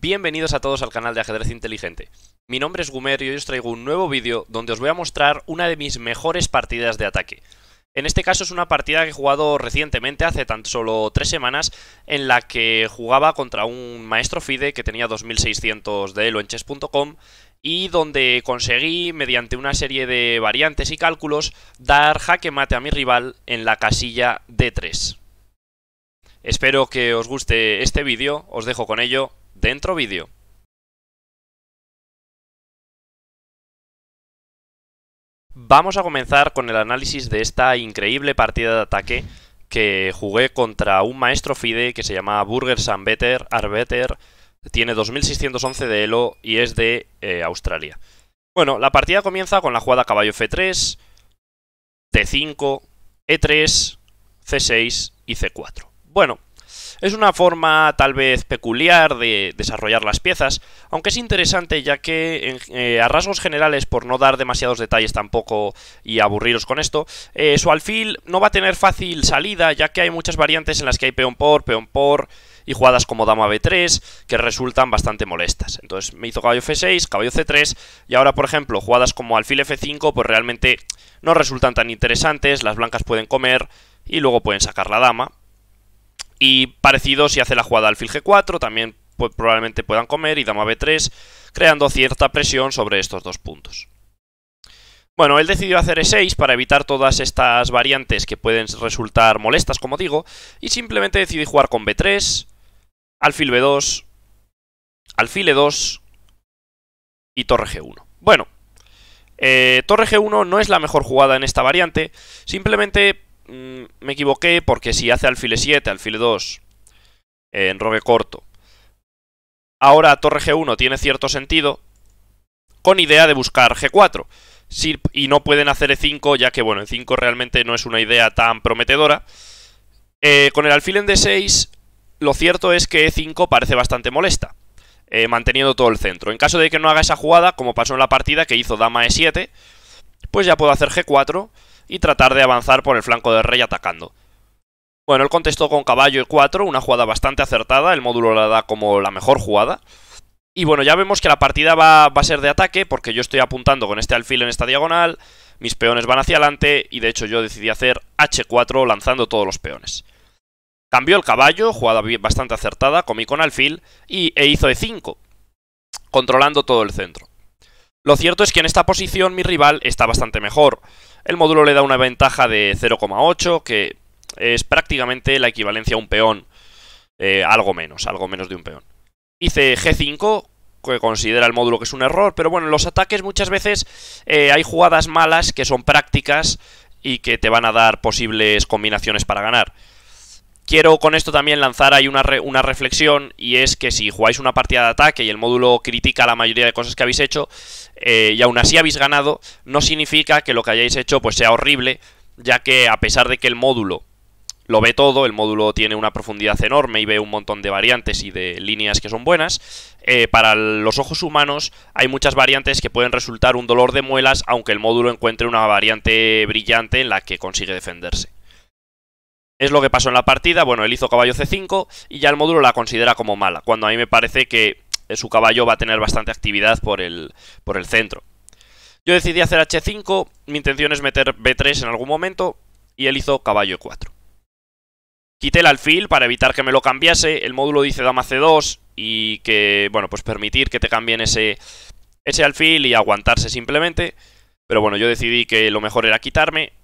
Bienvenidos a todos al canal de Ajedrez Inteligente. Mi nombre es Gumer y hoy os traigo un nuevo vídeo donde os voy a mostrar una de mis mejores partidas de ataque. En este caso es una partida que he jugado recientemente, hace tan solo tres semanas, en la que jugaba contra un maestro FIDE que tenía 2600 de elo en chess.com y donde conseguí, mediante una serie de variantes y cálculos, dar jaque mate a mi rival en la casilla D3. Espero que os guste este vídeo, os dejo con ello, dentro vídeo. Vamos a comenzar con el análisis de esta increíble partida de ataque que jugué contra un maestro FIDE que se llama Burger better Arbeter, tiene 2611 de Elo y es de eh, Australia. Bueno, la partida comienza con la jugada caballo F3, d 5 E3, C6 y C4. Bueno, es una forma tal vez peculiar de desarrollar las piezas, aunque es interesante ya que eh, a rasgos generales, por no dar demasiados detalles tampoco y aburriros con esto, eh, su alfil no va a tener fácil salida ya que hay muchas variantes en las que hay peón por, peón por y jugadas como dama b3 que resultan bastante molestas. Entonces me hizo caballo f6, caballo c3 y ahora por ejemplo jugadas como alfil f5 pues realmente no resultan tan interesantes, las blancas pueden comer y luego pueden sacar la dama y parecido si hace la jugada alfil G4, también pues, probablemente puedan comer y dama B3, creando cierta presión sobre estos dos puntos. Bueno, él decidió hacer E6 para evitar todas estas variantes que pueden resultar molestas, como digo, y simplemente decidí jugar con B3, alfil B2, alfil E2 y torre G1. Bueno, eh, torre G1 no es la mejor jugada en esta variante, simplemente Mm, me equivoqué porque si hace alfile 7, alfile 2, en robe corto, ahora torre G1 tiene cierto sentido, con idea de buscar G4. y no pueden hacer E5, ya que bueno, en 5 realmente no es una idea tan prometedora. Eh, con el alfil en D6, lo cierto es que E5 parece bastante molesta, eh, manteniendo todo el centro. En caso de que no haga esa jugada, como pasó en la partida que hizo dama E7, pues ya puedo hacer G4 y tratar de avanzar por el flanco del rey atacando. Bueno, él contestó con caballo e 4, una jugada bastante acertada, el módulo la da como la mejor jugada. Y bueno, ya vemos que la partida va, va, a ser de ataque, porque yo estoy apuntando con este alfil en esta diagonal, mis peones van hacia adelante, y de hecho yo decidí hacer H4 lanzando todos los peones. Cambió el caballo, jugada bastante acertada, comí con alfil, y, e hizo E5, controlando todo el centro. Lo cierto es que en esta posición mi rival está bastante mejor. El módulo le da una ventaja de 0,8, que es prácticamente la equivalencia a un peón, eh, algo menos, algo menos de un peón. Hice G5, que considera el módulo que es un error, pero bueno, en los ataques muchas veces eh, hay jugadas malas que son prácticas y que te van a dar posibles combinaciones para ganar. Quiero con esto también lanzar ahí una, una, reflexión y es que si jugáis una partida de ataque y el módulo critica la mayoría de cosas que habéis hecho eh, y aún así habéis ganado, no significa que lo que hayáis hecho pues sea horrible, ya que a pesar de que el módulo lo ve todo, el módulo tiene una profundidad enorme y ve un montón de variantes y de líneas que son buenas. Eh, para los ojos humanos hay muchas variantes que pueden resultar un dolor de muelas, aunque el módulo encuentre una variante brillante en la que consigue defenderse. Es lo que pasó en la partida, bueno, él hizo caballo C5 y ya el módulo la considera como mala, cuando a mí me parece que eh, su caballo va a tener bastante actividad por el, por el centro. Yo decidí hacer H5, mi intención es meter B3 en algún momento, y él hizo caballo E4. Quité el alfil para evitar que me lo cambiase, el módulo dice dama C2 y que, bueno, pues permitir que te cambien ese, ese alfil y aguantarse simplemente, pero bueno, yo decidí que lo mejor era quitarme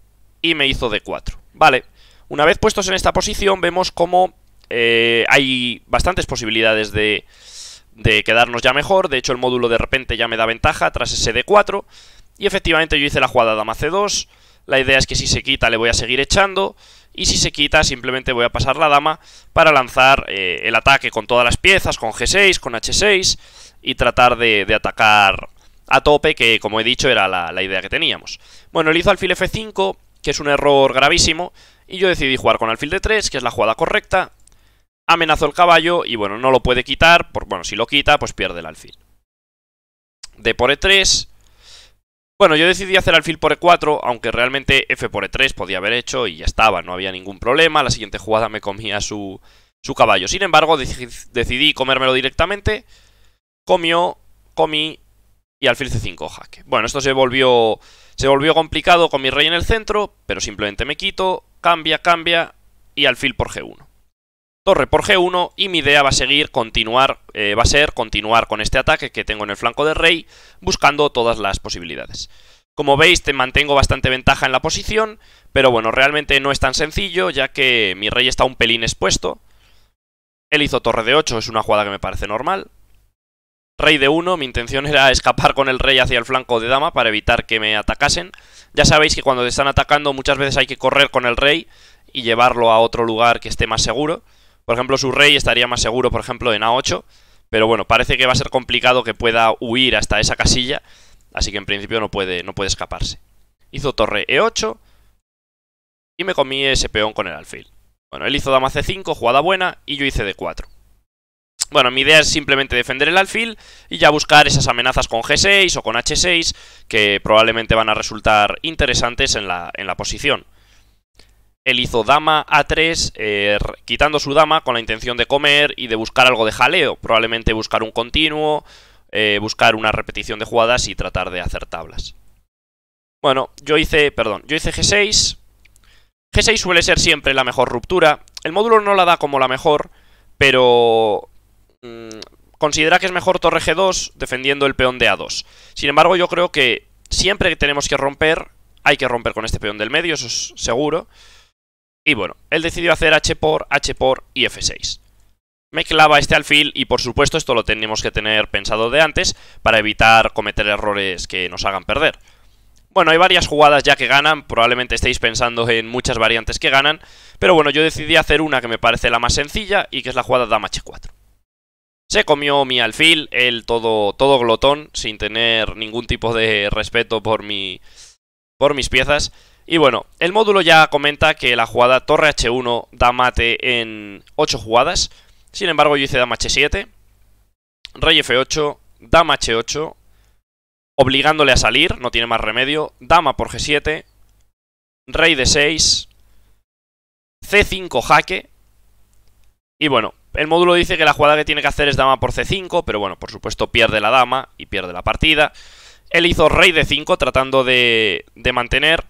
y me hizo D4. Vale, una vez puestos en esta posición, vemos cómo eh, hay bastantes posibilidades de, de quedarnos ya mejor. De hecho, el módulo de repente ya me da ventaja tras ese d4. Y efectivamente yo hice la jugada dama c2. La idea es que si se quita le voy a seguir echando. Y si se quita simplemente voy a pasar la dama para lanzar eh, el ataque con todas las piezas, con g6, con h6. Y tratar de, atacar a tope, que como he dicho era la, idea que teníamos. Bueno, él hizo alfil f5, que es un error gravísimo. Y yo decidí jugar con alfil de 3, que es la jugada correcta. Amenazo el caballo y bueno, no lo puede quitar. Por, bueno, si lo quita, pues pierde el alfil. D por E3. Bueno, yo decidí hacer alfil por E4, aunque realmente F por E3 podía haber hecho y ya estaba, no había ningún problema. La siguiente jugada me comía su, su caballo. Sin embargo, decidí comérmelo directamente. Comió, comí y alfil C5 jaque. Bueno, esto se volvió, se volvió complicado con mi rey en el centro, pero simplemente me quito, cambia, cambia y alfil por G1. Torre por G1 y mi idea va a seguir continuar, eh, va a ser continuar con este ataque que tengo en el flanco de rey, buscando todas las posibilidades. Como veis, te mantengo bastante ventaja en la posición, pero bueno, realmente no es tan sencillo, ya que mi rey está un pelín expuesto. Él hizo torre de 8, es una jugada que me parece normal. Rey de 1, mi intención era escapar con el rey hacia el flanco de dama para evitar que me atacasen. Ya sabéis que cuando te están atacando muchas veces hay que correr con el rey y llevarlo a otro lugar que esté más seguro. Por ejemplo, su rey estaría más seguro, por ejemplo, en A8. Pero bueno, parece que va a ser complicado que pueda huir hasta esa casilla. Así que en principio no puede, no puede escaparse. Hizo torre E8. Y me comí ese peón con el alfil. Bueno, él hizo dama C5, jugada buena, y yo hice D4. Bueno, mi idea es simplemente defender el alfil y ya buscar esas amenazas con G6 o con H6 que probablemente van a resultar interesantes en la, posición. Él hizo dama A3, eh, quitando su dama con la intención de comer y de buscar algo de jaleo. Probablemente buscar un continuo, eh, buscar una repetición de jugadas y tratar de hacer tablas. Bueno, yo hice, perdón, yo hice G6. G6 suele ser siempre la mejor ruptura. El módulo no la da como la mejor, pero Mm, considera que es mejor torre G2 defendiendo el peón de A2. Sin embargo, yo creo que siempre que tenemos que romper, hay que romper con este peón del medio, eso es seguro. Y bueno, él decidió hacer H por, H por y F6. Me clava este alfil y por supuesto esto lo tenemos que tener pensado de antes para evitar cometer errores que nos hagan perder. Bueno, hay varias jugadas ya que ganan, probablemente estéis pensando en muchas variantes que ganan, pero bueno, yo decidí hacer una que me parece la más sencilla y que es la jugada dama H4. Se comió mi alfil, el todo, todo glotón, sin tener ningún tipo de respeto por, mi, por mis piezas. Y bueno, el módulo ya comenta que la jugada torre h1 da mate en 8 jugadas. Sin embargo, yo hice dama h7, rey f8, dama h8, obligándole a salir, no tiene más remedio, dama por g7, rey d6, c5 jaque. Y bueno, el módulo dice que la jugada que tiene que hacer es dama por c5, pero bueno, por supuesto pierde la dama y pierde la partida. Él hizo rey de 5 tratando de, de mantener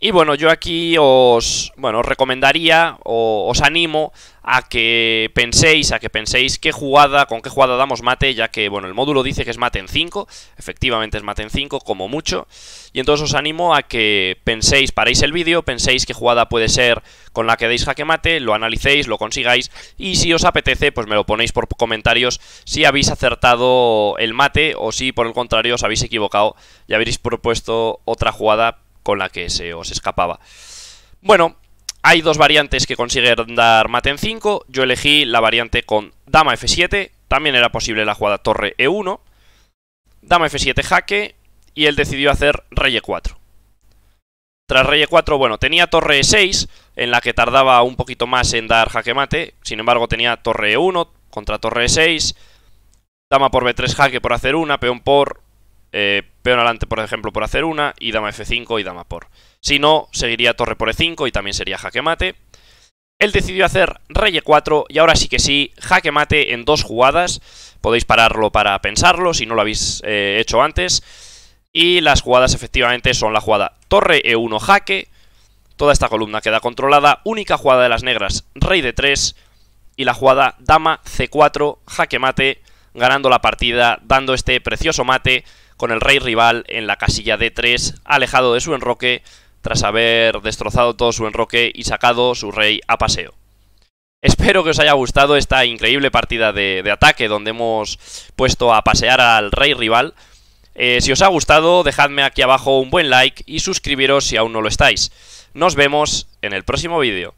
y bueno, yo aquí os, bueno, recomendaría o os animo a que penséis, a que penséis qué jugada, con qué jugada damos mate, ya que, bueno, el módulo dice que es mate en 5, efectivamente es mate en 5, como mucho, y entonces os animo a que penséis, paréis el vídeo, penséis qué jugada puede ser con la que deis jaque mate, lo analicéis, lo consigáis, y si os apetece, pues me lo ponéis por comentarios si habéis acertado el mate, o si por el contrario os habéis equivocado y habéis propuesto otra jugada con la que se os escapaba. Bueno, hay dos variantes que consiguen dar mate en 5. Yo elegí la variante con dama f7. También era posible la jugada torre e1. Dama f7 jaque. Y él decidió hacer rey e4. Tras rey e4, bueno, tenía torre e6, en la que tardaba un poquito más en dar jaque mate. Sin embargo, tenía torre e1 contra torre e6. Dama por b3 jaque por hacer una, peón por eh, peón adelante, por ejemplo, por hacer una, y dama f5 y dama por. Si no, seguiría torre por e5 y también sería jaque mate. Él decidió hacer rey e4 y ahora sí que sí, jaque mate en dos jugadas. Podéis pararlo para pensarlo si no lo habéis eh, hecho antes. Y las jugadas efectivamente son la jugada torre e1 jaque. Toda esta columna queda controlada. Única jugada de las negras, rey de 3 Y la jugada dama c4, jaque mate, ganando la partida, dando este precioso mate con el rey rival en la casilla D3, alejado de su enroque, tras haber destrozado todo su enroque y sacado su rey a paseo. Espero que os haya gustado esta increíble partida de, ataque donde hemos puesto a pasear al rey rival. Eh, si os ha gustado, dejadme aquí abajo un buen like y suscribiros si aún no lo estáis. Nos vemos en el próximo vídeo.